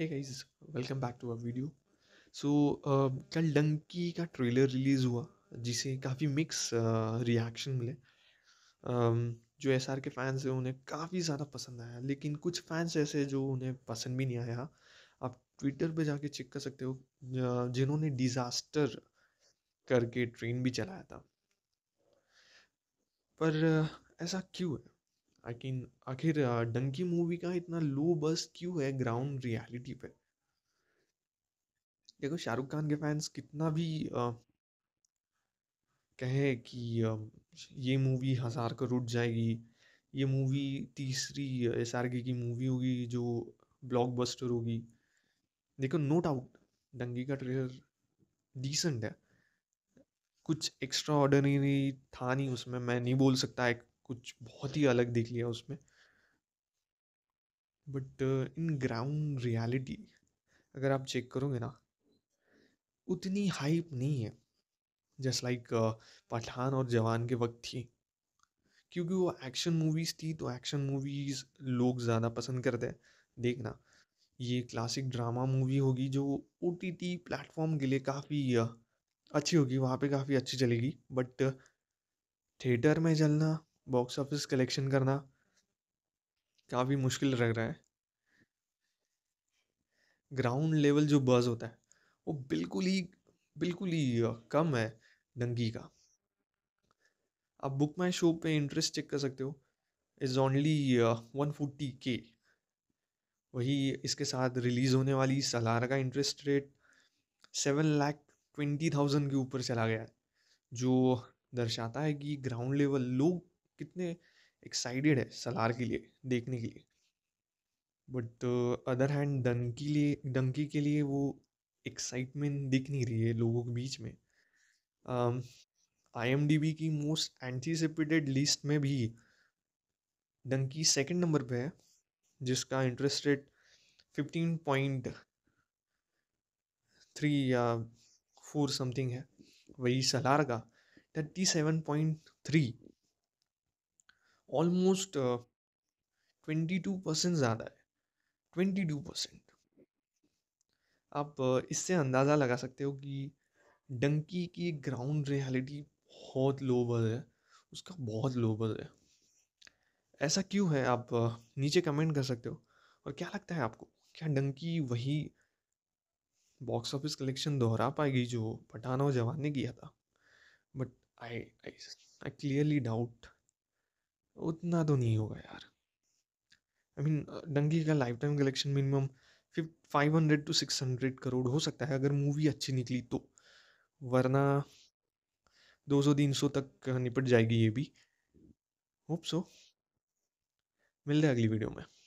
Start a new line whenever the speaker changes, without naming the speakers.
hey guys welcome back to our video so कल डंकी का trailer release हुआ जिसे काफ़ी मिक्स रिएक्शन मिले um, जो एस के फैंस हैं उन्हें काफ़ी ज़्यादा पसंद आया लेकिन कुछ फैंस ऐसे जो उन्हें पसंद भी नहीं आया आप ट्विटर पे जाके चेक कर सकते हो जिन्होंने डिज़ास्टर करके ट्रेन भी चलाया था पर uh, ऐसा क्यों है आखिर आखिर डंकी मूवी का इतना लो बस क्यों है ग्राउंड रियलिटी पे देखो शाहरुख खान के फैंस कितना भी आ, कहे कि आ, ये मूवी हज़ार करोड़ जाएगी ये मूवी तीसरी एस आर की मूवी होगी जो ब्लॉकबस्टर होगी देखो नो डाउट दंगी का ट्रेलर डिसेंट है कुछ एक्स्ट्रा ऑर्डनरी था नहीं उसमें मैं नहीं बोल सकता एक कुछ बहुत ही अलग दिख लिया उसमें बट इन ग्राउंड रियलिटी अगर आप चेक करोगे ना उतनी हाइप नहीं है जस्ट लाइक uh, पठान और जवान के वक्त थी क्योंकि वो एक्शन मूवीज़ थी तो एक्शन मूवीज़ लोग ज़्यादा पसंद करते हैं देखना ये क्लासिक ड्रामा मूवी होगी जो ओ टी टी प्लेटफॉर्म के लिए काफ़ी uh, अच्छी होगी वहाँ पे काफ़ी अच्छी चलेगी बट थिएटर uh, में चलना बॉक्स ऑफिस कलेक्शन करना काफ़ी मुश्किल लग रहा है ग्राउंड लेवल जो बज़ होता है वो बिल्कुल ही बिल्कुल ही कम है दंगी का आप बुक माई शो पे इंटरेस्ट चेक कर सकते हो इज़ ओनली वन फोर्टी के वही इसके साथ रिलीज़ होने वाली सलार का interest rate seven lakh twenty thousand के ऊपर चला गया है जो दर्शाता है कि ग्राउंड लेवल लोग कितने एक्साइटेड है सलार के लिए देखने के लिए बट अदर हैंड डंकी लिए डंकी के लिए वो एक्साइटमेंट दिख नहीं रही है लोगों के बीच में आई एम डी बी की मोस्ट एंटीसिपेटेड लिस्ट में भी डंकी सेकेंड नंबर पे है जिसका interest rate fifteen point three या फोर समथिंग है वही सलार का thirty seven point three almost twenty two percent ज़्यादा है ट्वेंटी टू परसेंट आप uh, इससे अंदाज़ा लगा सकते हो कि डंकी की ग्राउंड रियलिटी बहुत लोबल है उसका बहुत लोबल है ऐसा क्यों है आप uh, नीचे कमेंट कर सकते हो और क्या लगता है आपको क्या डंकी वही बॉक्स ऑफिस कलेक्शन दोहरा पाएगी जो पठान जवान ने किया था but I I I clearly doubt उतना तो नहीं होगा यार आई मीन डंकी का life time collection minimum five hundred to six hundred crore हो सकता है अगर मूवी अच्छी निकली तो वरना दो सौ तीन सौ तक निपट जाएगी ये भी होप सो मिलते हैं अगली वीडियो में